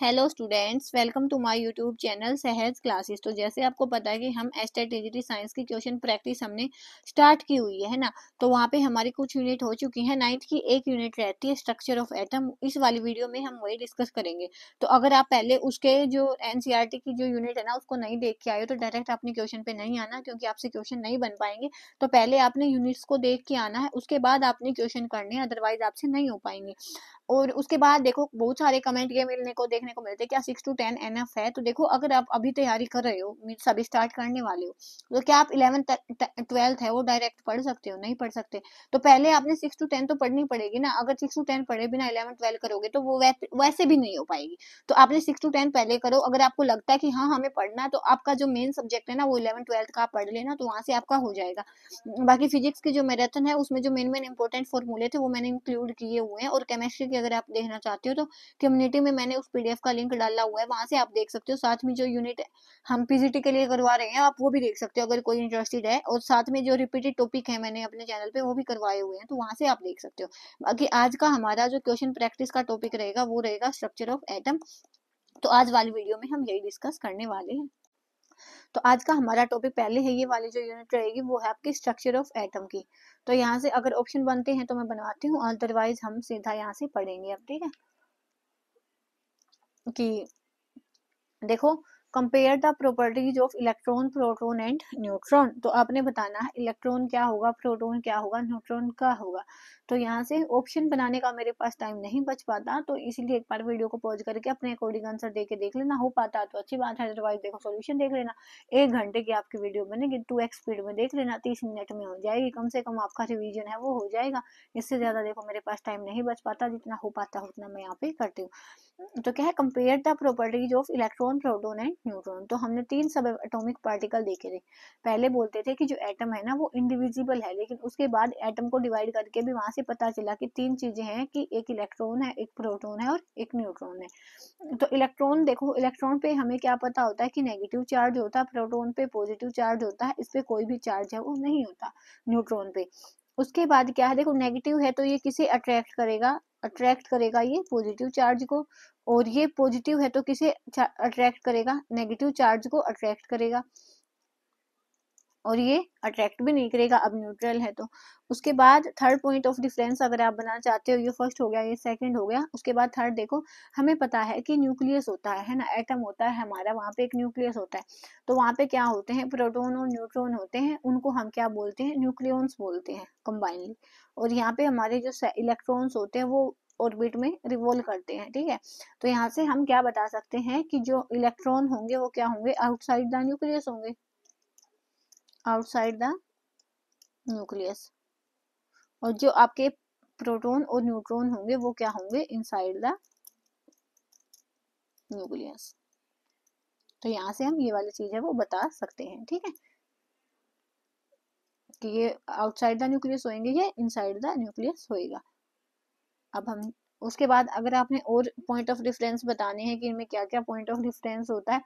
Hello students welcome to my YouTube channel Sahaj classes तो जैसे आपको पता है कि हम एस्ट्रेटेजिटी साइंस की क्वेश्चन प्रैक्टिस हमने स्टार्ट की हुई है ना तो वहाँ पे हमारी कुछ यूनिट हो चुकी है नाइन्थ की एक यूनिट रहती है स्ट्रक्चर ऑफ एटम इस वाली वीडियो में हम वही डिस्कस करेंगे तो अगर आप पहले उसके जो एन e की जो यूनिट है ना उसको नहीं देख के आए तो डायरेक्ट अपने क्वेश्चन पे नहीं आना क्योंकि आपसे क्वेश्चन नहीं बन पाएंगे तो पहले आपने यूनिट्स को देख के आना है उसके बाद आपने क्वेश्चन करने अदरवाइज आपसे नहीं हो पाएंगे और उसके बाद देखो बहुत सारे कमेंट ये मिलने को देख देखने को मिलते हैं क्या सिक्स टू टेन एन है तो देखो अगर आप अभी तैयारी कर रहे हो अभी स्टार्ट करने वाले हो तो क्या आप इलेवन ट्वेल्थ है वो डायरेक्ट पढ़ सकते हो नहीं पढ़ सकते तो पहले आपने सिक्स टू टेन तो पढ़नी पड़ेगी ना अगर सिक्स टू टेन पढ़े बिना इलेवन ट्वेल्थ करोगे तो वो वैसे भी नहीं हो पाएगी तो आपने सिक्स टू टेन पहले करो अगर आपको लगता है कि हाँ हमें पढ़ना है तो आपका जो मेन सब्जेक्ट है ना वो इलेवन ट्वेल्थ का पढ़ लेना तो वहाँ से आपका हो जाएगा बाकी फिजिक्स की जो मैराथन है उसमें जो मेन मेन इंपॉर्टेंट फॉर्मूले थे वो मैंने इंक्लूड किए हुए हैं और केमिस्ट्री की अगर आप देखना चाहते हो तो कम्युनिटी में मैंने उस पीडीएफ पीडीएफ का लिंक डाला हुआ है वहां से आप देख सकते हो साथ में जो यूनिट हम पीजीटी के लिए करवा रहे हैं आप वो भी देख सकते हो अगर कोई इंटरेस्टेड है और साथ में जो रिपीटेड टॉपिक है मैंने अपने चैनल पे वो भी करवाए हुए हैं तो वहां से आप देख सकते हो बाकी आज का हमारा जो क्वेश्चन प्रैक्टिस का टॉपिक रहेगा वो रहेगा स्ट्रक्चर ऑफ एटम तो आज वाली वीडियो में हम यही डिस्कस करने वाले हैं तो आज का हमारा टॉपिक पहले है ये वाली जो यूनिट रहेगी वो है आपकी स्ट्रक्चर ऑफ एटम की तो यहाँ से अगर ऑप्शन बनते हैं तो मैं बनवाती हूँ अदरवाइज हम सीधा यहाँ से पढ़ेंगे अब ठीक है कि देखो compare the properties of electron proton and neutron तो आपने बताना है इलेक्ट्रॉन क्या होगा प्रोटोन क्या होगा न्यूट्रॉन क्या होगा तो यहाँ से ऑप्शन बनाने का मेरे पास टाइम नहीं बच पाता तो इसीलिए एक बार वीडियो को पॉज करके अपने अकॉर्डिंग आंसर दे के देख लेना हो पाता तो अच्छी बात है अदरवाइज देखो सोल्यूशन देख लेना एक घंटे की आपकी वीडियो बनेगी टू एक्स स्पीड में देख लेना तीस मिनट में हो जाएगी कम से कम आपका रिविजन है वो हो जाएगा इससे ज़्यादा देखो मेरे पास टाइम नहीं बच पाता जितना हो पाता उतना मैं यहाँ पे करती हूँ तो क्या है compare the properties of electron proton and neutron तो हमने तीन सब एटॉमिक पार्टिकल देखे थे पहले बोलते थे कि जो एटम है ना वो इंडिविजिबल है लेकिन उसके बाद एटम को डिवाइड करके भी वहां से पता चला कि तीन चीजें हैं कि एक इलेक्ट्रॉन है एक प्रोटोन है और एक न्यूट्रॉन है तो इलेक्ट्रॉन देखो इलेक्ट्रॉन पे हमें क्या पता होता है कि नेगेटिव चार्ज होता है प्रोटोन पे पॉजिटिव चार्ज होता है इस पर कोई भी चार्ज है वो नहीं होता न्यूट्रॉन पे उसके बाद क्या है देखो नेगेटिव है तो ये किसे अट्रैक्ट करेगा अट्रैक्ट करेगा ये पॉजिटिव चार्ज को और ये पॉजिटिव है तो किसे अट्रैक्ट करेगा नेगेटिव चार्ज को अट्रैक्ट करेगा और ये अट्रैक्ट भी नहीं करेगा अब न्यूट्रल है तो उसके बाद थर्ड पॉइंट ऑफ डिफरेंस अगर आप बनाना चाहते हो ये फर्स्ट हो गया ये सेकंड हो गया उसके बाद थर्ड देखो हमें पता है कि न्यूक्लियस होता है है ना एटम होता है हमारा वहाँ पे एक न्यूक्लियस होता है तो वहाँ पे क्या होते हैं प्रोटोन और न्यूट्रॉन होते हैं उनको हम क्या बोलते हैं न्यूक्लियोन्स बोलते हैं कंबाइनली और यहाँ पे हमारे जो इलेक्ट्रॉन्स होते हैं वो ऑर्बिट में रिवोल्व करते हैं ठीक है तो यहाँ से हम क्या बता सकते हैं कि जो इलेक्ट्रॉन होंगे वो क्या होंगे आउटसाइड द न्यूक्लियस होंगे आउटसाइड द न्यूक्लियस और जो आपके प्रोटोन और न्यूट्रॉन होंगे वो क्या होंगे इनसाइड द न्यूक्लियस तो यहाँ से हम ये वाली चीज है वो बता सकते हैं ठीक है कि ये आउटसाइड द न्यूक्लियस होएंगे या इनसाइड द न्यूक्लियस होएगा अब हम उसके बाद अगर आपने और पॉइंट ऑफ डिफरेंस बताने हैं कि इनमें क्या क्या पॉइंट ऑफ डिफरेंस होता है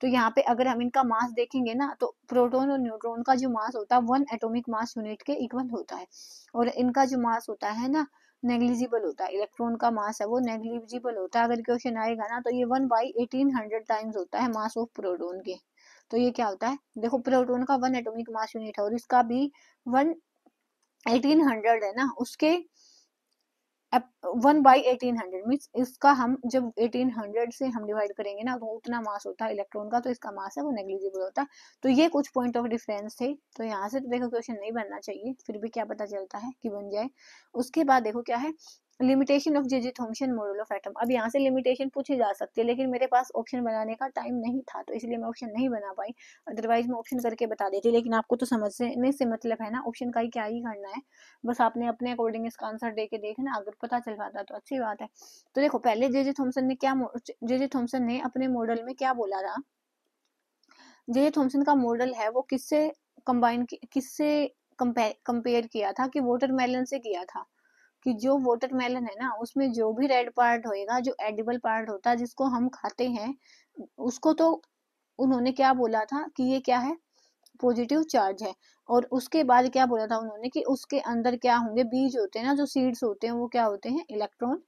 तो यहाँ पे अगर हम इनका मास देखेंगे ना तो प्रोटोन और न्यूट्रॉन का जो मास होता है वन एटोमिक मास यूनिट के इक्वल होता है और इनका जो मास होता है ना नेग्लिजिबल होता है इलेक्ट्रॉन का मास है वो नेग्लिजिबल होता है अगर क्वेश्चन आएगा ना तो ये one by eighteen hundred times होता है मास ऑफ प्रोटोन के तो ये क्या होता है देखो प्रोटोन का वन एटोमिक मास यूनिट है और इसका भी वन एटीन हंड्रेड है ना उसके one by eighteen hundred means इसका हम जब एटीन हंड्रेड से हम डिवाइड करेंगे ना तो उतना मास होता है इलेक्ट्रॉन का तो इसका मास है वो नेग्लिजिबल होता तो ये कुछ पॉइंट ऑफ डिफरेंस थे तो यहाँ से तो देखो क्वेश्चन नहीं बनना चाहिए फिर भी क्या पता चलता है कि बन जाए उसके बाद देखो क्या है लिमिटेशन ऑफ जिजिट फंक्शन मॉडल ऑफ एटम अब यहाँ से लिमिटेशन पूछी जा सकती है लेकिन मेरे पास ऑप्शन बनाने का टाइम नहीं था तो इसलिए मैं ऑप्शन नहीं बना पाई अदरवाइज मैं ऑप्शन करके बता देती लेकिन आपको तो समझने से मतलब है ना ऑप्शन का ही क्या ही करना है बस आपने अपने अकॉर्डिंग इसका आंसर दे के देखना अगर पता चल पाता तो अच्छी बात है तो देखो पहले जे जे थॉम्सन ने क्या जे जे थॉम्सन ने अपने मॉडल में क्या बोला था जे जे थॉम्सन का मॉडल है वो किससे कंबाइन किससे कंपेयर किया था कि वाटरमेलन से किया था कि जो वाटरमेलन है ना उसमें जो भी रेड पार्ट होएगा जो एडिबल पार्ट होता है जिसको हम खाते हैं उसको तो उन्होंने क्या बोला था कि ये क्या है पॉजिटिव चार्ज है और उसके बाद क्या बोला था उन्होंने कि उसके अंदर क्या होंगे बीज होते हैं ना जो सीड्स होते हैं वो क्या होते हैं इलेक्ट्रॉन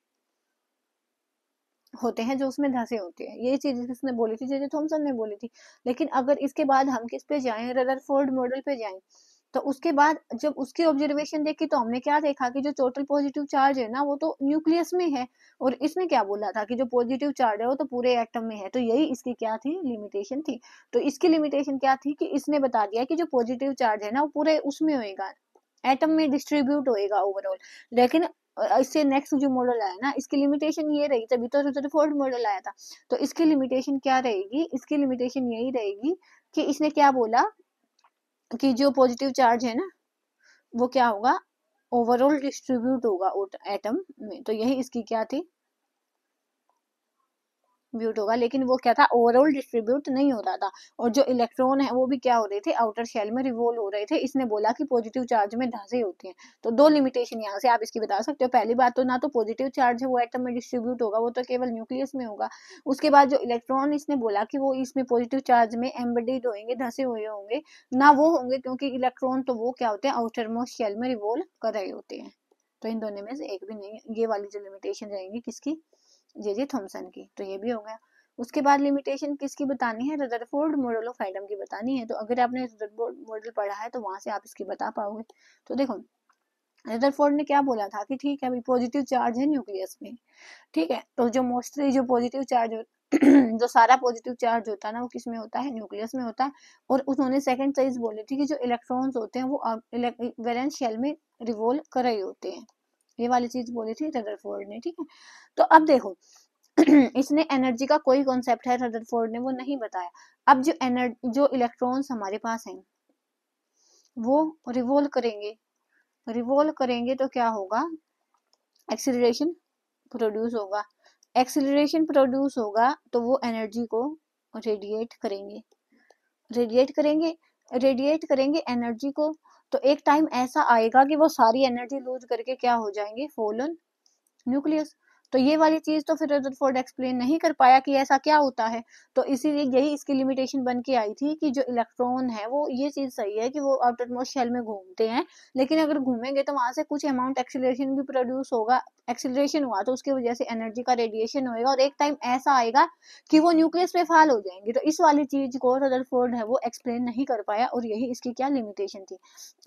होते हैं जो उसमें धसे होते हैं ये चीज किसने बोली थी जैसे थॉमसन ने बोली थी लेकिन अगर इसके बाद हम किस पे जाएं रदरफोर्ड मॉडल पे जाएं तो उसके बाद जब उसकी ऑब्जर्वेशन देखी तो हमने क्या देखा कि जो टोटल पॉजिटिव चार्ज है ना वो तो न्यूक्लियस में है और इसने क्या बोला था कि जो पॉजिटिव चार्ज है वो तो पूरे एटम में है तो यही इसकी क्या थी लिमिटेशन थी तो इसकी लिमिटेशन क्या थी कि इसने बता दिया कि जो पॉजिटिव चार्ज है ना वो पूरे उसमें होगा एटम में डिस्ट्रीब्यूट होगा ओवरऑल लेकिन इससे नेक्स्ट जो मॉडल आया ना इसकी लिमिटेशन ये रही तभी तो फोर्थ मॉडल आया था तो इसकी लिमिटेशन क्या रहेगी इसकी लिमिटेशन यही रहेगी कि इसने क्या बोला कि जो पॉजिटिव चार्ज है ना वो क्या होगा ओवरऑल डिस्ट्रीब्यूट होगा एटम में तो यही इसकी क्या थी डिस्ट्रीब्यूट होगा लेकिन वो क्या था ओवरऑल डिस्ट्रीब्यूट नहीं हो रहा था और जो इलेक्ट्रॉन है वो भी क्या हो रहे थे आउटर शेल में रिवोल्व हो रहे थे इसने बोला कि पॉजिटिव चार्ज में ढांसे होते हैं तो दो लिमिटेशन यहाँ से आप इसकी बता सकते हो पहली बात तो ना तो पॉजिटिव चार्ज है वो एटम में डिस्ट्रीब्यूट होगा वो तो केवल न्यूक्लियस में होगा उसके बाद जो इलेक्ट्रॉन इसने बोला कि वो इसमें पॉजिटिव चार्ज में एम्बेडेड होंगे धसे हुए होंगे ना वो होंगे क्योंकि इलेक्ट्रॉन तो वो क्या होते हैं आउटर मोस्ट शेल में रिवोल्व कर रहे होते हैं तो इन दोनों में से एक भी नहीं ये वाली जो लिमिटेशन रहेंगी किसकी जे जे थॉम्सन की तो ये भी हो गया उसके बाद लिमिटेशन किसकी बतानी है रदरफोर्ड मॉडल ऑफ आइटम की बतानी है तो अगर आपने रदरफोर्ड मॉडल पढ़ा है तो वहां से आप इसकी बता पाओगे तो देखो रदरफोर्ड ने क्या बोला था कि ठीक है अभी पॉजिटिव चार्ज है न्यूक्लियस में ठीक है तो जो मोस्टली जो पॉजिटिव चार्ज जो सारा पॉजिटिव चार्ज होता है ना वो किस में होता है न्यूक्लियस में होता है और उन्होंने सेकंड चीज बोली थी कि जो इलेक्ट्रॉन्स होते हैं वो वेलेंस शेल में रिवोल्व कर रहे होते हैं ये वाली चीज बोली थी फोर्ड ने ठीक है तो अब देखो इसने एनर्जी का कोई कॉन्सेप्ट है फोर्ड ने वो नहीं बताया अब जो एनर्जी जो इलेक्ट्रॉन्स हमारे पास हैं वो रिवोल्व करेंगे रिवोल्व करेंगे तो क्या होगा एक्सिलेशन प्रोड्यूस होगा एक्सिलेशन प्रोड्यूस होगा तो वो एनर्जी को रेडिएट करेंगे रेडिएट करेंगे रेडिएट करेंगे एनर्जी को तो एक टाइम ऐसा आएगा कि वो सारी एनर्जी लूज करके क्या हो जाएंगे फोलन न्यूक्लियस तो ये वाली चीज़ तो फिर रदरफोर्ड एक्सप्लेन नहीं कर पाया कि ऐसा क्या होता है तो इसीलिए यही इसकी लिमिटेशन बन के आई थी कि जो इलेक्ट्रॉन है वो ये चीज़ सही है कि वो आउटरमोस्ट शेल में घूमते हैं लेकिन अगर घूमेंगे तो वहां से कुछ अमाउंट एक्सिलेशन भी प्रोड्यूस होगा एक्सिलेशन हुआ तो उसकी वजह से एनर्जी का रेडिएशन होगा और एक टाइम ऐसा आएगा कि वो न्यूक्लियस पे फाल हो जाएंगे तो इस वाली चीज़ को रदरफोर्ड है वो एक्सप्लेन नहीं कर पाया और यही इसकी क्या लिमिटेशन थी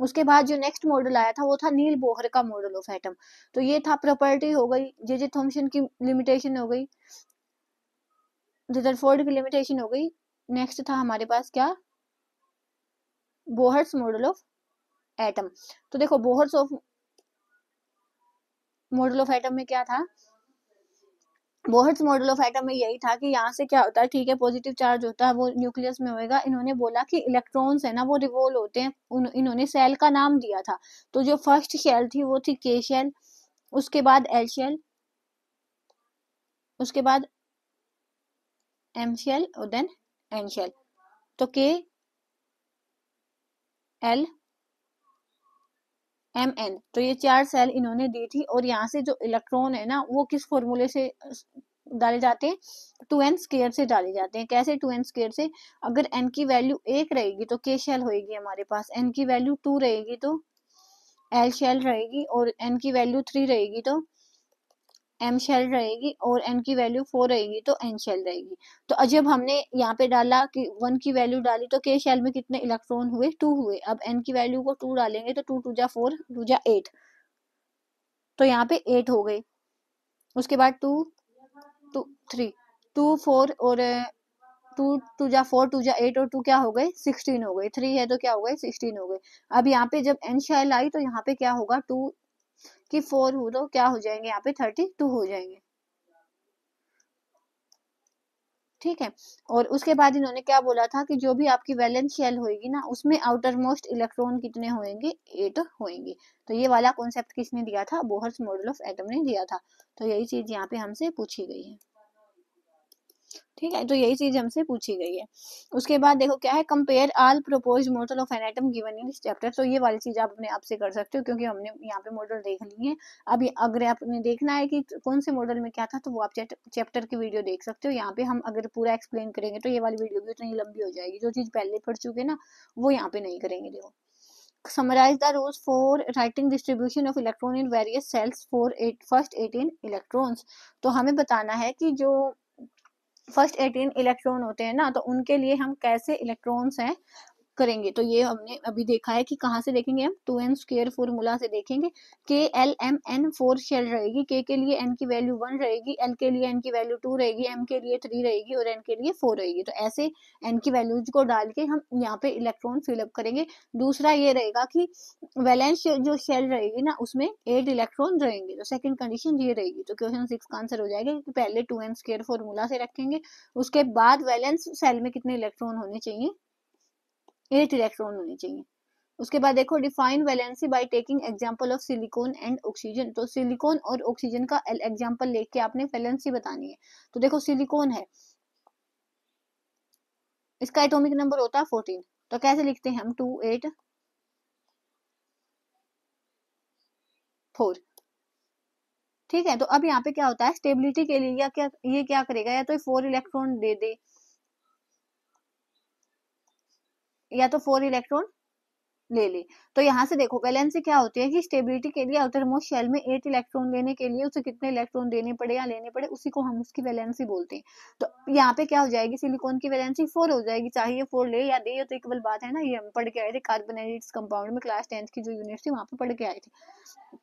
उसके बाद जो नेक्स्ट मॉडल आया था वो था नील बोहर का मॉडल ऑफ एटम तो ये था प्रॉपर्टी हो गई जे जे थॉम्स फंक्शन की लिमिटेशन हो गई रदरफोर्ड की लिमिटेशन हो गई नेक्स्ट था हमारे पास क्या बोहर्स मॉडल ऑफ एटम तो देखो Bohr's of model of atom में क्या था बोहर्स मॉडल ऑफ एटम में यही था कि यहाँ से क्या होता है ठीक है पॉजिटिव चार्ज होता है वो न्यूक्लियस में होएगा इन्होंने बोला कि इलेक्ट्रॉन्स है ना वो रिवोल्व होते हैं उन, इन्होंने सेल का नाम दिया था तो जो फर्स्ट शेल थी वो थी के शेल उसके बाद एल शेल उसके बाद एम सी एल और देन एन सी एल तो के एल एम एन तो ये चार सेल इन्होंने दी थी और यहाँ से जो इलेक्ट्रॉन है ना वो किस फॉर्मूले से डाले जाते हैं टू एन स्केयर से डाले जाते हैं कैसे टू एन स्केयर से अगर एन की वैल्यू एक रहेगी तो के शेल होएगी हमारे पास एन की वैल्यू टू रहेगी तो एल शेल रहेगी और एन की वैल्यू थ्री रहेगी तो एम शेल रहेगी और एन की वैल्यू फोर रहेगी तो एन शेल रहेगी तो अजब हमने यहाँ पे डाला कि वन की वैल्यू डाली तो के शेल में कितने इलेक्ट्रॉन हुए टू हुए अब एन की वैल्यू को टू डालेंगे तो टू टू जा फोर टू जा एट तो यहाँ पे एट हो गए उसके बाद two two three two four और टू टू जा फोर टू जा एट और टू क्या हो गए सिक्सटीन हो गए थ्री है तो क्या हो गए सिक्सटीन हो गए अब यहाँ पे जब एन शेल आई तो यहाँ पे क्या होगा टू कि फोर हो तो क्या हो जाएंगे यहाँ पे थर्टी टू हो जाएंगे ठीक है और उसके बाद इन्होंने क्या बोला था कि जो भी आपकी वैलेंस शेल होगी ना उसमें आउटर मोस्ट इलेक्ट्रॉन कितने होंगे एट होंगे तो ये वाला कॉन्सेप्ट किसने दिया था बोहर्स मॉडल ऑफ एटम ने दिया था तो यही चीज यहाँ पे हमसे पूछी गई है ठीक है तो यही चीज हमसे पूछी गई है उसके बाद देखो क्या है compare all propose model of an atom given in chapter तो ये वाली चीज आप अपने आप से कर सकते हो क्योंकि हमने यहाँ पे मॉडल देख ली है अब अगर आपने देखना है कि कौन से मॉडल में क्या था तो वो आप चैप्टर की वीडियो देख सकते हो यहाँ पे हम अगर पूरा एक्सप्लेन करेंगे तो ये वाली वीडियो भी उतनी लंबी हो जाएगी जो चीज पहले पढ़ चुके ना वो यहाँ पे नहीं करेंगे देखो summarize the rules for writing distribution of electron in various shells for at first eighteen electrons तो हमें बताना है कि जो फर्स्ट एटीन इलेक्ट्रॉन होते हैं ना तो उनके लिए हम कैसे इलेक्ट्रॉन्स हैं करेंगे तो ये हमने अभी देखा है कि कहाँ से देखेंगे हम टू एन स्केयर फॉर्मूला से देखेंगे K L M N four shell रहेगी के के लिए एन की वैल्यू वन रहेगी एल के लिए एन की वैल्यू टू रहेगी एम के लिए थ्री रहेगी और एन के लिए फोर रहेगी तो ऐसे एन की वैल्यूज को डाल के हम यहाँ पे इलेक्ट्रॉन फिलअप करेंगे दूसरा ये रहेगा कि वैलेंस जो शेल रहेगी ना उसमें एट इलेक्ट्रॉन रहेंगे तो सेकेंड कंडीशन ये रहेगी तो क्वेश्चन सिक्स का आंसर हो जाएगा कि पहले टू एन स्केयर फॉर्मूला से रखेंगे उसके बाद वैलेंस सेल में कितने इलेक्ट्रॉन होने चाहिए एट इलेक्ट्रॉन होने चाहिए उसके बाद देखो define valency by taking example of silicon and oxygen तो सिलिकॉन और ऑक्सीजन का एग्जांपल लेके आपने वैलेंसी बतानी है तो देखो सिलिकॉन है इसका एटॉमिक नंबर होता है फोर्टीन तो कैसे लिखते हैं हम टू एट फोर ठीक है तो अब यहाँ पे क्या होता है स्टेबिलिटी के लिए या क्या ये क्या करेगा या तो फोर इलेक्ट्रॉन दे दे या तो फोर इलेक्ट्रॉन ले ले तो यहाँ से देखो वैलेंसी क्या होती है कि स्टेबिलिटी के लिए आउटर मोस्ट शेल में एट इलेक्ट्रॉन लेने के लिए उसे कितने इलेक्ट्रॉन देने पड़े या लेने पड़े उसी को हम उसकी वैलेंसी बोलते हैं तो यहाँ पे क्या हो जाएगी सिलिकॉन की वैलेंसी फोर हो जाएगी चाहे ये फोर ले या दे तो एक बल बात है ना ये हम पढ़ के आए थे कार्बोनेट्स कंपाउंड में क्लास टेंथ की जो यूनिट थी वहां पर पढ़ के आए थे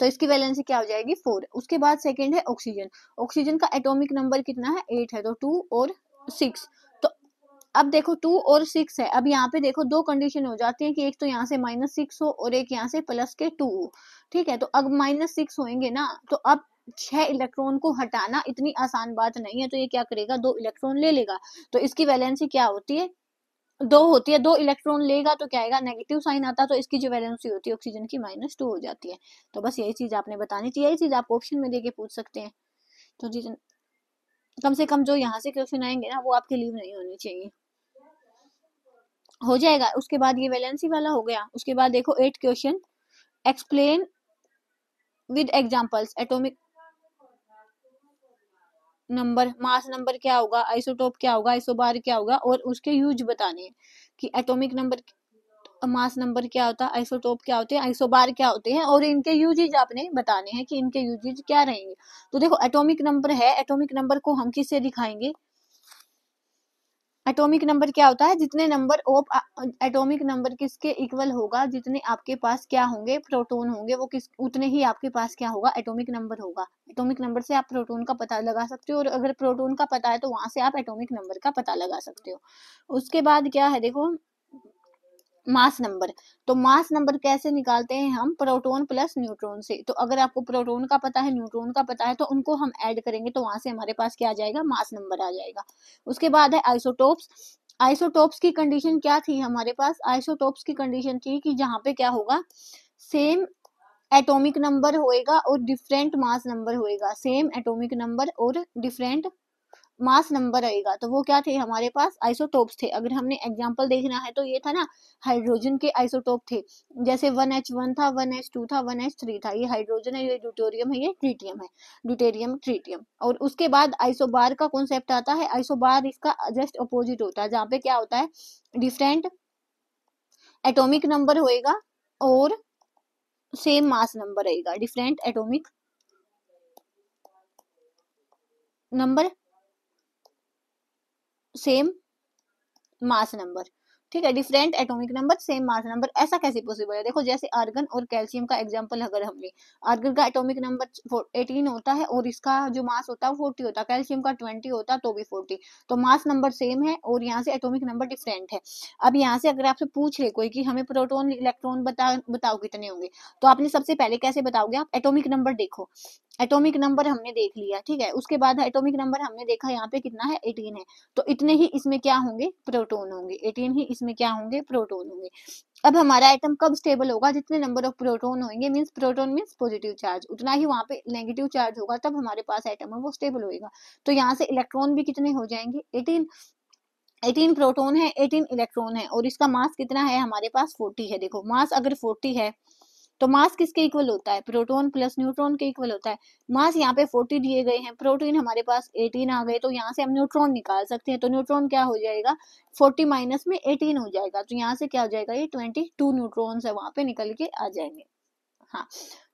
तो इसकी वैलेंसी क्या हो जाएगी फोर उसके बाद सेकेंड है ऑक्सीजन ऑक्सीजन का एटोमिक नंबर कितना है एट है तो टू और सिक्स अब देखो टू और सिक्स है अब यहाँ पे देखो दो कंडीशन हो जाती है कि एक तो यहाँ से माइनस सिक्स हो और एक यहाँ से प्लस के टू हो ठीक है तो अब माइनस सिक्स होएंगे ना तो अब छह इलेक्ट्रॉन को हटाना इतनी आसान बात नहीं है तो ये क्या करेगा दो इलेक्ट्रॉन ले लेगा तो इसकी वैलेंसी क्या होती है दो होती है दो इलेक्ट्रॉन लेगा तो क्या आएगा नेगेटिव साइन आता तो इसकी जो वैलेंसी होती है ऑक्सीजन की माइनस टू हो जाती है तो बस यही चीज आपने बतानी थी यही चीज आप ऑप्शन में देके पूछ सकते हैं तो जी कम से कम जो यहाँ से क्वेश्चन आएंगे ना वो आपके लीव नहीं होनी चाहिए हो जाएगा उसके बाद ये वैलेंसी वाला हो गया उसके बाद देखो eight question explain with examples atomic number mass number क्या होगा आइसोटोप क्या होगा आइसोबार क्या होगा और उसके यूज बताने हैं कि एटॉमिक नंबर मास नंबर क्या होता है आइसोटोप क्या होते हैं आइसोबार क्या होते हैं और इनके यूजेज आपने बताने हैं कि इनके यूजेज क्या रहेंगे तो देखो एटॉमिक नंबर है एटॉमिक नंबर को हम किससे दिखाएंगे एटॉमिक नंबर क्या होता है जितने नंबर ऑफ एटॉमिक नंबर किसके इक्वल होगा जितने आपके पास क्या होंगे प्रोटॉन होंगे वो किस उतने ही आपके पास क्या होगा एटॉमिक नंबर होगा एटॉमिक नंबर से आप प्रोटॉन का पता लगा सकते हो और अगर प्रोटॉन का पता है तो वहां से आप एटॉमिक नंबर का पता लगा सकते हो उसके बाद क्या है देखो मास नंबर तो मास नंबर कैसे निकालते हैं हम प्रोटोन प्लस न्यूट्रॉन से तो अगर आपको प्रोटोन का पता है न्यूट्रॉन का पता है तो उनको हम ऐड करेंगे तो वहां से हमारे पास क्या आ जाएगा मास नंबर आ जाएगा उसके बाद है आइसोटोप्स आइसोटोप्स की कंडीशन क्या थी हमारे पास आइसोटोप्स की कंडीशन थी कि जहाँ पे क्या होगा सेम एटॉमिक नंबर होएगा और डिफरेंट मास नंबर होएगा सेम एटॉमिक नंबर और डिफरेंट मास नंबर आएगा तो वो क्या थे हमारे पास आइसोटोप्स थे अगर हमने एग्जाम्पल देखना है तो ये था ना हाइड्रोजन के आइसोटोप थे जैसे वन एच वन था वन एच टू था वन एच थ्री था ये हाइड्रोजन है ये ड्यूटोरियम है ये ट्रीटियम है ड्यूटेरियम ट्रीटियम और उसके बाद आइसोबार का कॉन्सेप्ट आता है आइसोबार इसका जस्ट अपोजिट होता है जहाँ पे क्या होता है डिफरेंट एटोमिक नंबर होएगा और सेम मास नंबर आएगा different atomic number same mass number ठीक है different atomic number same mass number ऐसा कैसे पॉसिबल है देखो जैसे आर्गन और कैल्शियम का एग्जांपल अगर हम लें आर्गन का एटॉमिक नंबर 18 होता है और इसका जो मास होता है वो 40 होता है कैल्शियम का 20 होता तो भी 40 तो मास नंबर सेम है और यहाँ से एटोमिक नंबर डिफरेंट है अब यहाँ से अगर आपसे पूछ ले कोई की हमें प्रोटोन इलेक्ट्रॉन बता बताओ कितने होंगे तो आपने सबसे पहले कैसे बताओगे आप एटोमिक नंबर देखो एटॉमिक नंबर हमने देख लिया ठीक है उसके बाद एटॉमिक नंबर हमने देखा यहाँ पे कितना है एटीन है तो इतने ही इसमें क्या होंगे प्रोटोन होंगे एटीन ही इसमें क्या होंगे प्रोटोन होंगे अब हमारा एटम कब स्टेबल होगा जितने नंबर ऑफ प्रोटोन होंगे means proton means positive charge उतना ही वहां पे नेगेटिव चार्ज होगा तब हमारे पास एटम है वो स्टेबल होगा तो यहाँ से इलेक्ट्रॉन भी कितने हो जाएंगे एटीन 18 प्रोटॉन है 18 इलेक्ट्रॉन है और इसका मास कितना है हमारे पास 40 है देखो मास अगर 40 है तो मास किसके इक्वल होता है प्रोटोन प्लस न्यूट्रॉन के इक्वल होता है मास यहाँ पे फोर्टी दिए गए हैं प्रोटीन हमारे पास एटीन आ गए तो यहाँ से हम न्यूट्रॉन निकाल सकते हैं तो न्यूट्रॉन क्या हो जाएगा फोर्टी माइनस में एटीन हो जाएगा तो यहाँ से क्या हो जाएगा ये ट्वेंटी टू न्यूट्रॉन्स है वहां पे निकल के आ जाएंगे हाँ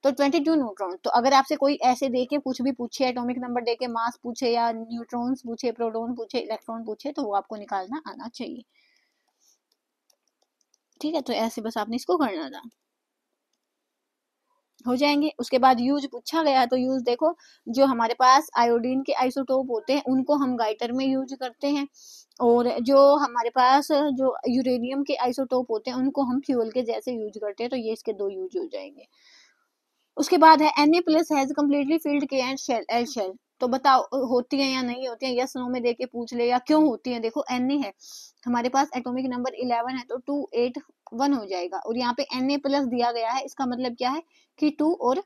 तो 22 न्यूट्रॉन तो अगर आपसे कोई ऐसे दे के कुछ भी पूछे एटॉमिक नंबर दे के मास पूछे या न्यूट्रॉन्स पूछे प्रोटॉन पूछे इलेक्ट्रॉन पूछे तो वो आपको निकालना आना चाहिए ठीक है तो ऐसे बस आपने इसको करना था हो जाएंगे उसके बाद यूज पूछा गया तो यूज देखो जो हमारे पास आयोडीन के आइसोटोप होते हैं उनको हम गाइटर में यूज करते हैं और जो हमारे पास जो यूरेनियम के आइसोटोप होते हैं उनको हम फ्यूल के जैसे यूज करते हैं तो ये इसके दो यूज हो जाएंगे उसके बाद है A plus has completely filled K and shell L shell तो बताओ होती है या नहीं होती है यस नो में देके पूछ ले या क्यों होती है देखो एन ए है हमारे पास एटॉमिक नंबर इलेवन है तो टू एट वन हो जाएगा और यहाँ पे एन ए प्लस दिया गया है इसका मतलब क्या है कि टू और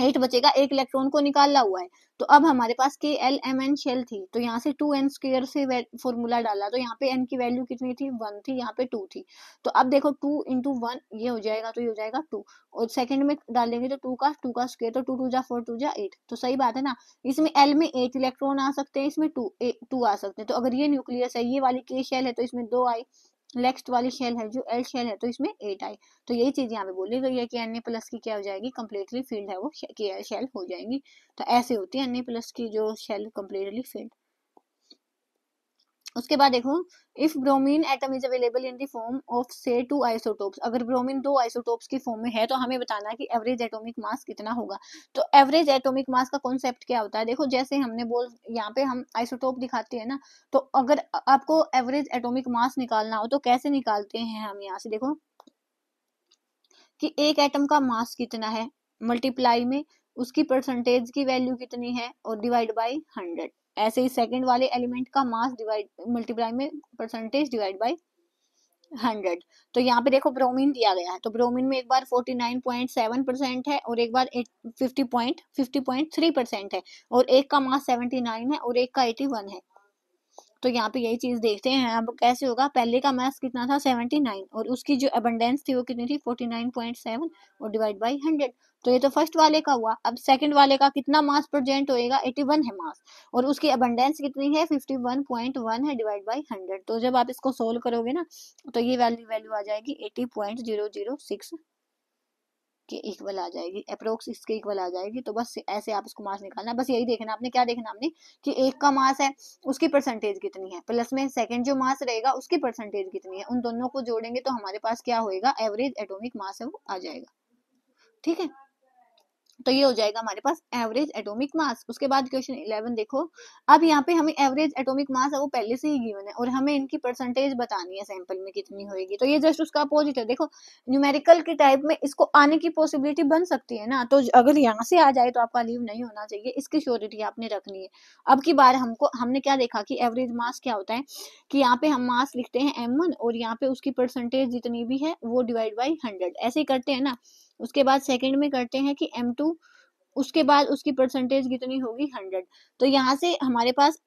एट बचेगा एक इलेक्ट्रॉन को निकाला हुआ है तो अब हमारे पास के एल एम एन शेल थी तो यहाँ से टू एन स्क्र से फॉर्मूला डाला तो यहाँ पे एन की वैल्यू कितनी थी वन थी यहाँ पे टू थी तो अब देखो टू इंटू वन ये हो जाएगा तो ये हो जाएगा टू और सेकंड में डालेंगे तो टू का टू का स्क्र तो टू टू जा फोर टू जा एट तो सही बात है ना इसमें एल में एट इलेक्ट्रॉन आ सकते हैं इसमें टू टू आ सकते हैं तो अगर ये न्यूक्लियस है ये वाली के शेल है तो इसमें दो आई नेक्स्ट वाली शेल है जो एल शेल है तो इसमें एट आई तो यही चीज यहाँ पे बोली गई है कि एन ए प्लस की क्या हो जाएगी कम्प्लीटली फील्ड है वो के एल शेल हो जाएगी तो ऐसे होती है एन ए प्लस की जो शेल कम्प्लीटली फील्ड उसके बाद देखो if bromine atom is available in the form of से टू आइसोटोप्स अगर ब्रोमीन दो आइसोटोप्स की फॉर्म में है तो हमें बताना कि एवरेज एटॉमिक मास कितना होगा तो एवरेज एटॉमिक मास का कॉन्सेप्ट क्या होता है देखो जैसे हमने बोल यहाँ पे हम आइसोटोप दिखाते हैं ना तो अगर आपको एवरेज एटोमिक मास निकालना हो तो कैसे निकालते हैं हम यहाँ से देखो कि एक एटम का मास कितना है मल्टीप्लाई में उसकी परसेंटेज की वैल्यू कितनी है और डिवाइड बाई हंड्रेड ऐसे ही सेकंड वाले एलिमेंट का मास डिवाइड मल्टीप्लाई में परसेंटेज डिवाइड बाय हंड्रेड तो यहाँ पे देखो ब्रोमीन दिया गया है तो ब्रोमीन में एक बार forty nine point seven percent है और एक बार fifty point fifty point three percent है और एक का मास सेवेंटी नाइन है और एक का एटी वन है तो यहाँ पे यही चीज़ देखते हैं अब कैसे होगा पहले का मैथ्स कितना था सेवेंटी नाइन और उसकी जो अबंडेंस थी वो कितनी थी फोर्टी नाइन पॉइंट सेवन और डिवाइड बाई हंड्रेड तो ये तो फर्स्ट वाले का हुआ अब सेकंड वाले का कितना मास प्रेजेंट होएगा वन है मास और उसकी अबंडेंस कितनी है वन है डिवाइड बाई हंड्रेड तो जब आप इसको सोल्व करोगे ना तो ये वैल्यू वैल्यू आ जाएगी eighty point zero zero six के इक्वल आ जाएगी अप्रोक्स इसके इक्वल आ जाएगी तो बस ऐसे आप इसको मास निकालना बस यही देखना आपने क्या देखना आपने कि एक का मास है उसकी परसेंटेज कितनी है प्लस में सेकंड जो मास रहेगा उसकी परसेंटेज कितनी है उन दोनों को जोड़ेंगे तो हमारे पास क्या होगा एवरेज एटोमिक मास है वो आ जाएगा ठीक है तो ये हो जाएगा हमारे पास एवरेज एटॉमिक मास उसके बाद क्वेश्चन इलेवन देखो अब यहाँ पे हमें एवरेज एटॉमिक मास है वो पहले से ही गिवन है और हमें इनकी परसेंटेज बतानी है सैंपल में कितनी होएगी तो ये जस्ट उसका अपोजिट है देखो न्यूमेरिकल के टाइप में इसको आने की पॉसिबिलिटी बन सकती है ना तो अगर यहाँ से आ जाए तो आपका लीव नहीं होना चाहिए इसकी श्योरिटी आपने रखनी है अब की बार हमको हमने क्या देखा कि एवरेज मास क्या होता है कि यहाँ पे हम मास लिखते हैं एम और यहाँ पे उसकी परसेंटेज जितनी भी है वो डिवाइड बाई हंड्रेड ऐसे करते हैं ना उसके बाद सेकंड में करते हैं कि एम टू उसके बाद उसकी परसेंटेज कितनी होगी हंड्रेड तो यहाँ से हमारे पास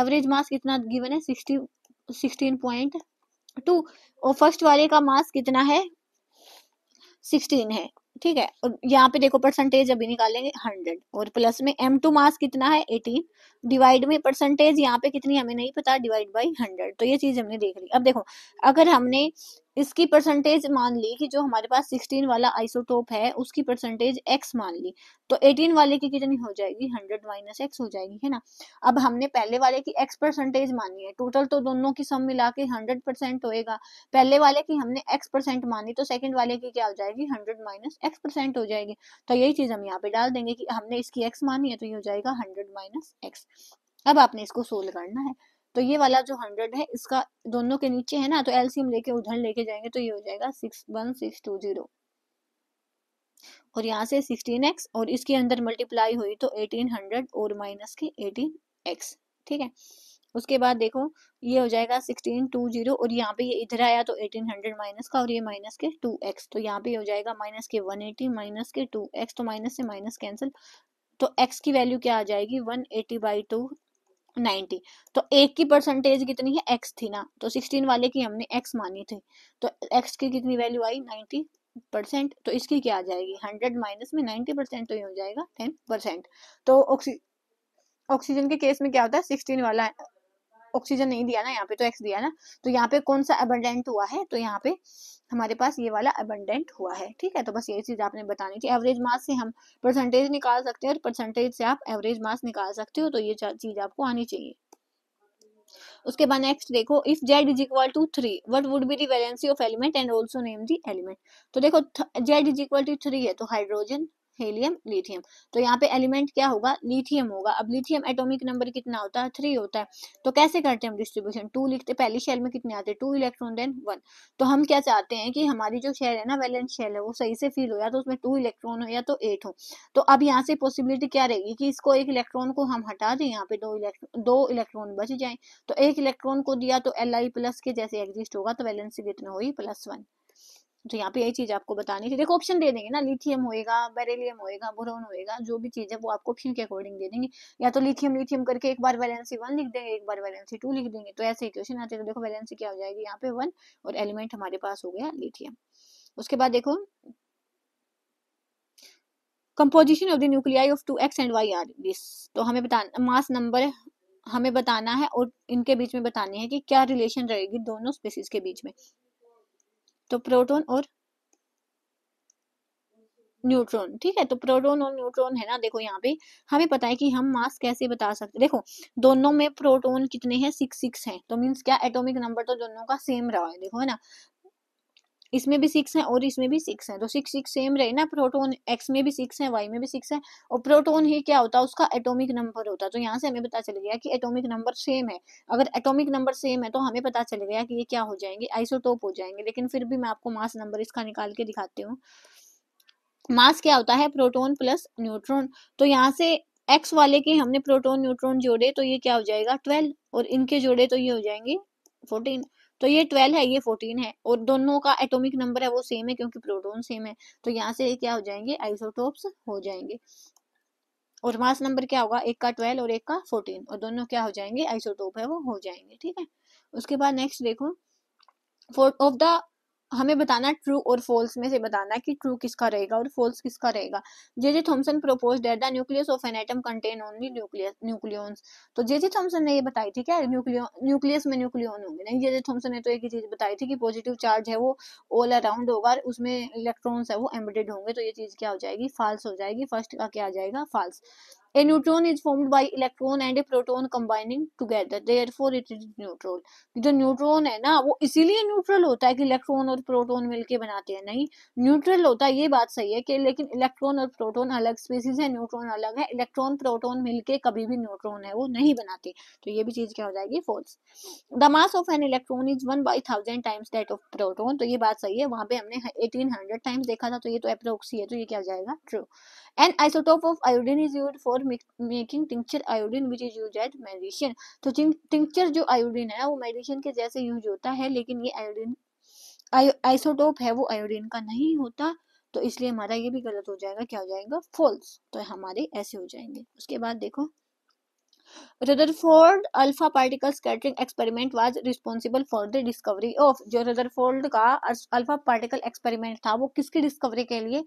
एवरेज मास कितना गिवन है सिक्सटी सिक्सटीन पॉइंट टू और फर्स्ट वाले का मास कितना है सिक्सटीन है ठीक है और यहाँ पे देखो परसेंटेज अभी निकालेंगे हंड्रेड और प्लस में एम टू मास कितना है एटीन डिवाइड में परसेंटेज यहाँ पे कितनी हमें नहीं पता डिवाइड बाई हंड्रेड तो ये चीज हमने देख ली अब देखो अगर हमने इसकी परसेंटेज मान ली कि जो हमारे पास 16 वाला आइसोटोप है उसकी परसेंटेज x मान ली तो 18 वाले की कितनी हो जाएगी 100 माइनस एक्स हो जाएगी है ना अब हमने पहले वाले की x परसेंटेज मानी है टोटल तो दोनों की सम मिला के हंड्रेड परसेंट होगा पहले वाले की हमने x परसेंट मानी तो सेकेंड वाले की क्या हो जाएगी हंड्रेड माइनस एक्स परसेंट हो जाएगी तो यही चीज हम यहाँ पे डाल देंगे कि हमने इसकी एक्स मानी है तो ये हो जाएगा हंड्रेड माइनस एक्स अब आपने इसको सोल्व करना है तो ये वाला जो हंड्रेड है इसका दोनों के नीचे है ना तो एलसीएम लेके उधर लेके जाएंगे तो ये हो जाएगा six one six two zero और यहाँ से सिक्सटीन एक्स और इसके अंदर मल्टीप्लाई हुई तो एटीन हंड्रेड और माइनस के एटीन एक्स ठीक है उसके बाद देखो ये हो जाएगा सिक्सटीन टू जीरो और यहाँ पे ये इधर आया तो एटीन हंड्रेड माइनस का और ये माइनस के टू एक्स तो यहाँ पे हो जाएगा माइनस के वन एटी माइनस के टू एक्स तो माइनस से माइनस कैंसिल तो एक्स की वैल्यू क्या आ जाएगी one eighty by two ninety तो एक की परसेंटेज कितनी है एक्स थी ना तो सिक्सटीन वाले की हमने एक्स मानी थी तो एक्स की कितनी वैल्यू आई नाइन्टी परसेंट तो इसकी क्या आ जाएगी हंड्रेड माइनस में नाइन्टी परसेंट तो ये हो जाएगा टेन परसेंट तो ऑक्सी ऑक्सीजन के केस में क्या होता है सिक्सटीन वाला ऑक्सीजन नहीं दिया ना यहाँ पे तो एक्स दिया ना तो यहाँ पे कौन सा अबंडेंट हुआ है तो यहाँ पे हमारे पास ये वाला अबंडेंट हुआ है ठीक है तो बस ये चीज आपने बतानी थी एवरेज मास से हम परसेंटेज निकाल सकते हैं और परसेंटेज से आप एवरेज मास निकाल सकते हो तो ये चीज आपको आनी चाहिए उसके बाद नेक्स्ट देखो if Z is equal to three what would be the valency of element and also name the element तो देखो Z is equal to three है तो हाइड्रोजन हेलियम लिथियम तो यहाँ पे एलिमेंट क्या होगा लिथियम होगा अब लिथियम एटॉमिक नंबर कितना होता है थ्री होता है तो कैसे करते हैं हम डिस्ट्रीब्यूशन टू लिखते पहली शेल में कितने आते हैं टू इलेक्ट्रॉन देन वन तो हम क्या चाहते हैं कि हमारी जो शेल है ना वैलेंस शेल है वो सही से फील हो या तो उसमें टू इलेक्ट्रॉन हो या तो एट हो तो अब यहाँ से पॉसिबिलिटी क्या रहेगी कि इसको एक इलेक्ट्रॉन को हम हटा दें यहाँ पे दो इलेक्ट्रॉन दो इलेक्ट्रॉन बच जाए तो एक इलेक्ट्रॉन को दिया तो एल आई प्लस के जैसे एग्जिस्ट होगा तो वैलेंस कितना हुई प्लस वन तो यहाँ पे यही चीज आपको बतानी थी देखो ऑप्शन दे देंगे ना लिथियम होएगा बेरेलियम होएगा बोरोन होएगा जो भी चीज है वो आपको ऑप्शन के अकॉर्डिंग दे देंगे या तो लिथियम लिथियम करके एक बार वैलेंसी वन लिख देंगे एक बार वैलेंसी टू लिख देंगे तो ऐसे ही क्वेश्चन आते तो देखो वैलेंसी क्या हो जाएगी यहाँ पे वन और एलिमेंट हमारे पास हो गया लिथियम उसके बाद देखो composition of the nuclei of two X and Y are this तो हमें बताना मास नंबर हमें बताना है और इनके बीच में बतानी है कि क्या रिलेशन रहेगी दोनों स्पेसीज के बीच में तो प्रोटोन और न्यूट्रॉन ठीक है तो प्रोटोन और न्यूट्रॉन है ना देखो यहाँ पे हमें पता है कि हम मास कैसे बता सकते देखो दोनों में प्रोटोन कितने हैं सिक्स सिक्स हैं तो मीन्स क्या एटॉमिक नंबर तो दोनों का सेम रहा है देखो है ना इसमें भी सिक्स है और इसमें भी सिक्स है तो सिक्स सिक्स सेम रहे ना प्रोटोन एक्स में भी सिक्स है वाई में भी सिक्स है और प्रोटोन ही क्या होता है उसका एटॉमिक नंबर होता है तो यहाँ से हमें पता चल गया कि एटॉमिक नंबर सेम है अगर एटॉमिक नंबर सेम है तो हमें पता चल गया कि ये क्या हो जाएंगे आइसोटोप हो जाएंगे लेकिन फिर भी मैं आपको मास नंबर इसका निकाल के दिखाती हूँ मास क्या होता है प्रोटोन प्लस न्यूट्रॉन तो यहाँ से एक्स वाले के हमने प्रोटोन न्यूट्रॉन जोड़े तो ये क्या हो जाएगा ट्वेल्व और इनके जोड़े तो ये हो जाएंगे फोर्टीन तो ये ट्वेल्व है ये फोर्टीन है और दोनों का एटॉमिक नंबर है वो सेम है क्योंकि प्रोटोन सेम है तो यहाँ से क्या हो जाएंगे आइसोटोप्स हो जाएंगे और मास नंबर क्या होगा एक का ट्वेल्व और एक का फोर्टीन और दोनों क्या हो जाएंगे आइसोटोप है वो हो जाएंगे ठीक है उसके बाद नेक्स्ट देखो ऑफ द हमें बताना ट्रू और फॉल्स में से बताना कि ट्रू किसका रहेगा और फॉल्स किसका रहेगा J J Thomson propose that the nucleus of an atom contain only nucleus nucleons तो जे जे थॉमसन ने ये बताई थी क्या न्यूक्लियो न्यूक्लियस में न्यूक्लियन होंगे नहीं जे जे थॉमसन ने तो एक ही चीज बताई थी कि पॉजिटिव चार्ज है वो ऑल अराउंड होगा और उसमें इलेक्ट्रॉन्स है वो एम्बेडेड होंगे तो ये चीज क्या हो जाएगी फॉल्स हो जाएगी फर्स्ट का क्या आ जाएगा false A neutron is formed by electron and a proton combining together. Therefore, it is neutral. जो neutron है ना वो इसीलिए neutral होता है कि electron और proton मिलके बनाते हैं नहीं neutral होता है ये बात सही है कि लेकिन electron और proton अलग species है neutron अलग है electron proton मिलके कभी भी neutron है वो नहीं बनाते तो ये भी चीज क्या हो जाएगी false. The mass of an electron is one by thousand times that of proton. तो ये बात सही है वहाँ पे हमने 1800 टाइम्स देखा था तो ये तो अप्रोक्सी है तो ये क्या हो जाएगा true an isotope of iodine is use for making tincture iodine which is use at medicine तो टिंक्चर जो आयोडीन है वो मेडिसिन के जैसे यूज होता है लेकिन ये आयोडीन आइसोटोप है वो आयोडीन का नहीं होता तो इसलिए हमारा ये भी गलत हो जाएगा क्या हो जाएगा फॉल्स तो हमारे ऐसे हो जाएंगे उसके बाद देखो Rutherford alpha particle scattering experiment was responsible for the discovery of जो रदरफोर्ड का अल्फा पार्टिकल एक्सपेरिमेंट था वो किसकी डिस्कवरी के लिए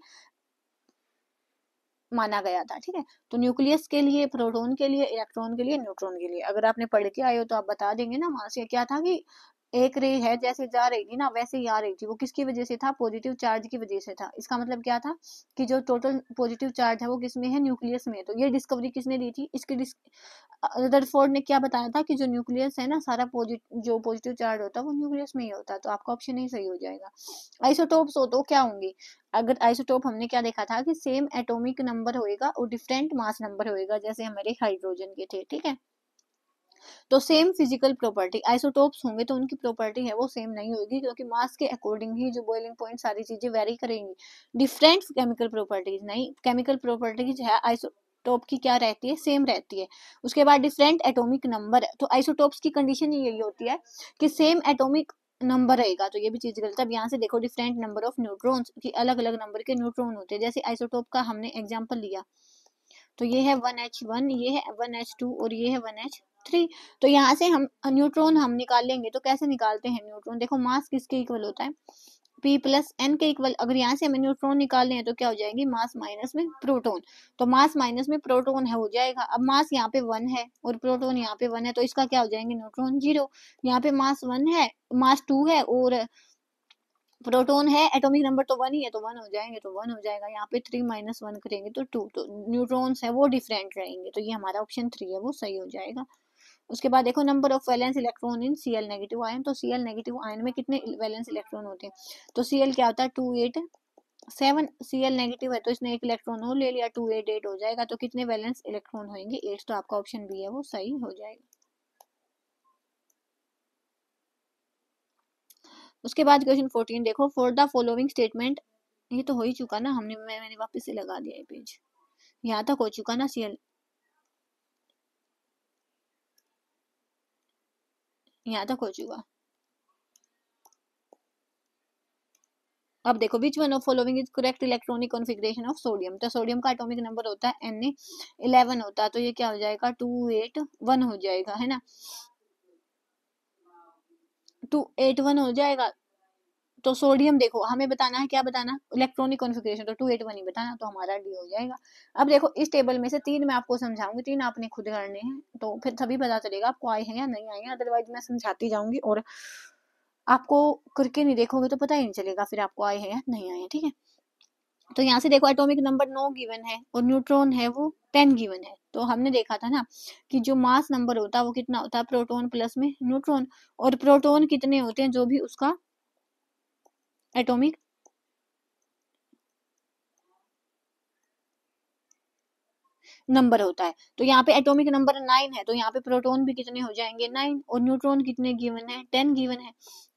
माना गया था ठीक है तो न्यूक्लियस के लिए प्रोटोन के लिए इलेक्ट्रॉन के लिए न्यूट्रॉन के लिए अगर आपने पढ़ के आए हो तो आप बता देंगे ना वहां से क्या था कि एक रे है जैसे जा रही थी ना वैसे ही आ रही थी वो किसकी वजह से था पॉजिटिव चार्ज की वजह से था इसका मतलब क्या था कि जो टोटल पॉजिटिव चार्ज है वो किस में है न्यूक्लियस में तो ये डिस्कवरी किसने दी थी इसके रदरफोर्ड ने क्या बताया था कि जो न्यूक्लियस है ना सारा पॉजिटिव जो पॉजिटिव चार्ज होता है वो न्यूक्लियस में ही होता है तो आपका ऑप्शन नहीं सही हो जाएगा आइसोटोप्स हो तो क्या होंगे अगर आइसोटोप हमने क्या देखा था कि सेम एटोमिक नंबर होएगा और डिफरेंट मास नंबर होएगा जैसे हमारे हाइड्रोजन के थे ठीक है तो सेम फिजिकल प्रॉपर्टी आइसोटोप्स होंगे तो उनकी प्रॉपर्टी है वो सेम नहीं होगी क्योंकि मास के अकॉर्डिंग ही जो बॉइलिंग पॉइंट सारी चीजें वेरी करेंगी डिफरेंट केमिकल प्रॉपर्टीज नहीं केमिकल प्रॉपर्टीज है आइसो टॉप की क्या रहती है सेम रहती है उसके बाद डिफरेंट एटॉमिक नंबर तो आइसोटोप्स की कंडीशन यही होती है कि सेम एटॉमिक नंबर रहेगा तो ये भी चीज गलत है अब यहाँ से देखो डिफरेंट नंबर ऑफ न्यूट्रॉन्स की अलग अलग नंबर के न्यूट्रॉन होते हैं जैसे आइसोटोप का हमने एग्जाम्पल लिया तो ये है वन एच वन ये है वन एच टू और ये है वन एच थ्री तो यहाँ से हम न्यूट्रॉन हम निकाल लेंगे तो कैसे निकालते हैं न्यूट्रॉन देखो मास किसके इक्वल होता है पी प्लस एन के इक्वल अगर यहाँ से हमें न्यूट्रॉन निकालने हैं तो क्या हो जाएगी मास माइनस में प्रोटोन तो मास माइनस में प्रोटोन है हो जाएगा अब मास यहाँ पे वन है और प्रोटोन यहाँ पे वन है तो इसका क्या हो जाएंगे न्यूट्रॉन जीरो यहाँ पे मास वन है मास टू है और प्रोटोन है एटॉमिक नंबर तो वन ही है तो वन हो जाएंगे तो वन हो जाएगा यहाँ पे थ्री माइनस वन करेंगे तो टू तो न्यूट्रॉन्स है वो डिफरेंट रहेंगे तो ये हमारा ऑप्शन थ्री है वो सही हो जाएगा उसके बाद देखो number of valence electron in C L negative ion तो सी एल नेगेटिव आयन में कितने वैलेंस इलेक्ट्रॉन होते हैं तो सी एल क्या होता है two eight seven C L negative है तो इसने एक इलेक्ट्रॉन और ले लिया टू एट एट हो जाएगा तो कितने वैलेंस इलेक्ट्रॉन होंगे एट तो आपका ऑप्शन बी है वो सही हो जाएगा उसके बाद क्वेश्चन फोर्टीन देखो फॉर द फॉलोइंग स्टेटमेंट ये तो हो ही चुका ना हमने मैं, मैंने वापस से लगा दिया ये पेज यहाँ तक हो चुका ना सी एल यहाँ तक हो चुका अब देखो which one of following is correct electronic configuration of sodium तो सोडियम का एटॉमिक नंबर होता है एन इलेवन होता है तो ये क्या हो जाएगा टू एट वन हो जाएगा है ना टू एट वन हो जाएगा तो सोडियम देखो हमें बताना है क्या बताना इलेक्ट्रॉनिक कॉन्फ़िगरेशन तो टू एट वन ही बताना तो हमारा डी हो जाएगा अब देखो इस टेबल में से तीन मैं आपको समझाऊंगी तीन आपने खुद करने हैं तो फिर सभी पता चलेगा आपको आए हैं या नहीं आए हैं अदरवाइज मैं समझाती जाऊंगी और आपको करके नहीं देखोगे तो पता ही नहीं चलेगा फिर आपको आए हैं या नहीं आए हैं ठीक है तो यहाँ से देखो एटॉमिक नंबर नो गिवन है और न्यूट्रॉन है वो टेन गिवन है तो हमने देखा था ना कि जो मास नंबर होता है वो कितना होता है प्रोटोन प्लस में न्यूट्रॉन और प्रोटोन कितने होते हैं जो भी उसका एटॉमिक नंबर होता है तो यहाँ पे एटॉमिक नंबर नाइन है तो यहाँ पे प्रोटॉन भी कितने हो जाएंगे नाइन और न्यूट्रॉन कितने गिवन है टेन गिवन है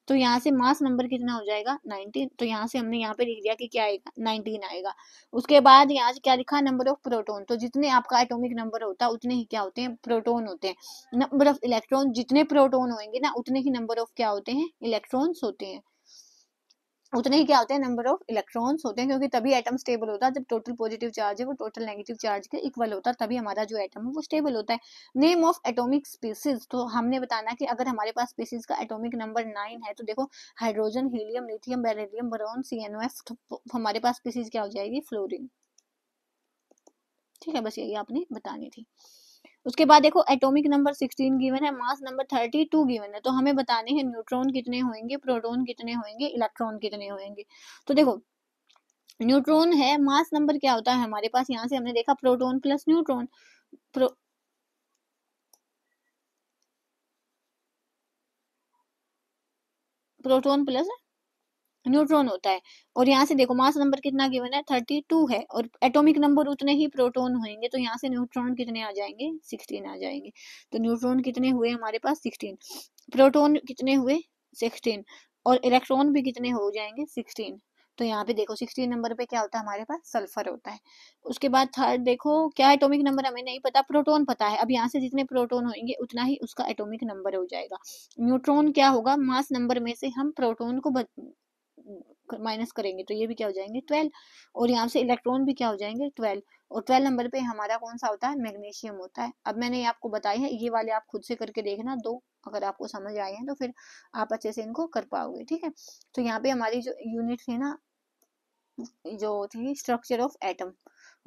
तो यहाँ से मास नंबर कितना हो जाएगा नाइनटीन तो यहाँ से हमने यहाँ पे लिख दिया कि क्या आएगा नाइनटीन आएगा उसके बाद यहाँ से क्या लिखा नंबर ऑफ प्रोटोन तो जितने आपका एटोमिक नंबर होता है उतने ही क्या होते हैं प्रोटोन होते हैं नंबर ऑफ इलेक्ट्रॉन जितने प्रोटोन होंगे ना उतने ही नंबर ऑफ क्या होते हैं इलेक्ट्रॉन होते हैं उतने ही क्या होते हैं नंबर ऑफ इलेक्ट्रॉन्स होते हैं क्योंकि तभी एटम स्टेबल होता है जब टोटल पॉजिटिव चार्ज है वो टोटल नेगेटिव चार्ज के इक्वल होता है तभी हमारा जो एटम है वो स्टेबल होता है नेम ऑफ एटॉमिक स्पीसीज तो हमने बताना कि अगर हमारे पास स्पीसीज का एटॉमिक नंबर नाइन है तो देखो hydrogen helium lithium beryllium boron C तो हमारे पास स्पीसीज क्या हो जाएगी फ्लोरिन ठीक है बस यही आपने बतानी थी उसके बाद देखो एटॉमिक नंबर 16 गिवन है मास नंबर 32 गिवन है तो हमें बताने हैं न्यूट्रॉन कितने होंगे प्रोटॉन कितने होंगे इलेक्ट्रॉन कितने होंगे तो देखो न्यूट्रॉन है मास नंबर क्या होता है हमारे पास यहाँ से हमने देखा प्रोटॉन प्लस न्यूट्रॉन प्रो... प्रोटॉन प्लस न्यूट्रॉन होता है और यहाँ से देखो मास नंबर कितना गिवन है थर्टी टू है और एटॉमिक नंबर उतने ही प्रोटॉन होंगे तो यहाँ से न्यूट्रॉन कितने आ जाएंगे सिक्सटीन आ जाएंगे तो न्यूट्रॉन कितने हुए हमारे पास सिक्सटीन प्रोटॉन कितने हुए सिक्सटीन और इलेक्ट्रॉन भी कितने हो जाएंगे सिक्सटीन तो यहाँ पे देखो सिक्सटीन नंबर पे क्या होता है हमारे पास सल्फर होता है उसके बाद थर्ड देखो क्या एटॉमिक नंबर हमें नहीं पता प्रोटॉन पता है अब यहाँ से जितने प्रोटॉन होंगे उतना ही उसका एटॉमिक नंबर हो जाएगा न्यूट्रॉन क्या होगा मास नंबर में से हम प्रोटॉन को माइनस करेंगे तो ये भी क्या हो जाएंगे ट्वेल्व और यहाँ से इलेक्ट्रॉन भी क्या हो जाएंगे ट्वेल्व और ट्वेल्व नंबर पे हमारा कौन सा होता है मैग्नीशियम होता है अब मैंने आपको बताया है ये वाले आप खुद से करके देखना दो अगर आपको समझ आए हैं तो फिर आप अच्छे से इनको कर पाओगे ठीक है तो यहाँ पे हमारी जो यूनिट थी ना जो थी स्ट्रक्चर ऑफ एटम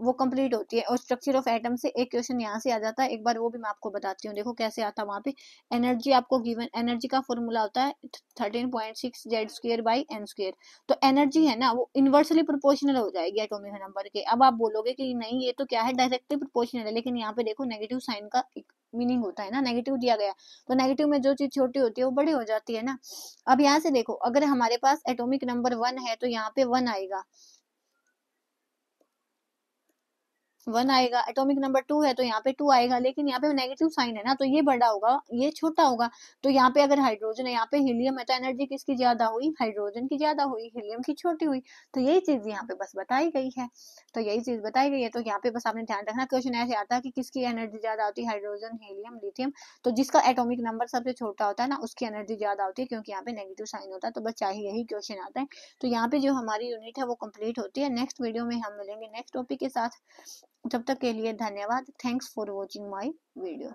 वो कंप्लीट होती है और स्ट्रक्चर ऑफ एटम से एक क्वेश्चन यहाँ से आ जाता है एक बार वो भी मैं आपको बताती हूँ देखो कैसे आता है वहाँ पे एनर्जी आपको गिवन एनर्जी का फॉर्मूला होता है thirteen point six Z square by N square तो एनर्जी है ना वो इन्वर्सली प्रोपोर्शनल हो जाएगी एटोमिक नंबर के अब आप बोलोगे कि नहीं ये तो क्या है डायरेक्टली प्रोपोर्शनल है लेकिन यहाँ पे देखो नेगेटिव साइन का मीनिंग होता है ना नेगेटिव दिया गया तो नेगेटिव में जो चीज छोटी होती है वो बड़ी हो जाती है ना अब यहाँ से देखो अगर हमारे पास एटोमिक नंबर वन है तो यहाँ पे वन आएगा वन आएगा एटॉमिक नंबर टू है तो यहाँ पे टू आएगा लेकिन यहाँ पे नेगेटिव साइन है ना तो ये बड़ा होगा ये छोटा होगा तो यहाँ पे अगर हाइड्रोजन है यहाँ पे हीलियम है तो एनर्जी किसकी ज्यादा हुई हाइड्रोजन की ज्यादा हुई हीलियम की छोटी हुई तो यही चीज यहाँ पे बस बताई गई है तो यही चीज बताई गई है तो यहाँ पे बस आपने ध्यान रखना क्वेश्चन ऐसे आता है कि किसकी एनर्जी ज्यादा होती है हाइड्रोजन हीलियम लिथियम तो जिसका एटोमिक नंबर सबसे छोटा होता है ना उसकी एनर्जी ज्यादा होती है क्योंकि यहाँ पे नेगेटिव साइन होता है तो बस चाहे यही क्वेश्चन आता है तो यहाँ पे जो हमारी यूनिट है वो कम्प्लीट होती है नेक्स्ट वीडियो में हम मिलेंगे नेक्स्ट टॉपिक के साथ तब तक के लिए धन्यवाद thanks for watching my video